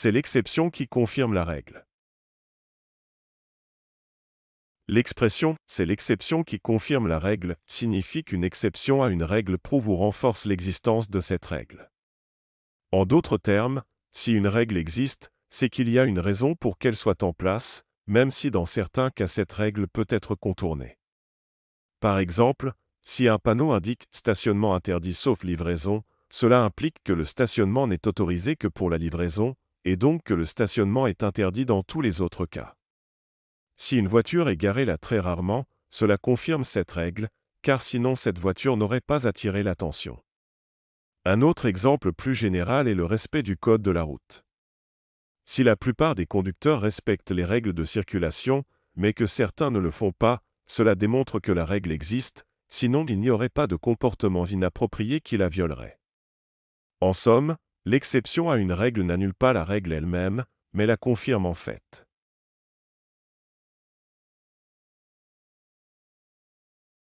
C'est l'exception qui confirme la règle. L'expression « c'est l'exception qui confirme la règle » signifie qu'une exception à une règle prouve ou renforce l'existence de cette règle. En d'autres termes, si une règle existe, c'est qu'il y a une raison pour qu'elle soit en place, même si dans certains cas cette règle peut être contournée. Par exemple, si un panneau indique « stationnement interdit sauf livraison », cela implique que le stationnement n'est autorisé que pour la livraison, et donc que le stationnement est interdit dans tous les autres cas. Si une voiture est garée là très rarement, cela confirme cette règle, car sinon cette voiture n'aurait pas attiré l'attention. Un autre exemple plus général est le respect du code de la route. Si la plupart des conducteurs respectent les règles de circulation, mais que certains ne le font pas, cela démontre que la règle existe, sinon il n'y aurait pas de comportements inappropriés qui la violeraient. En somme, L'exception à une règle n'annule pas la règle elle-même, mais la confirme en fait.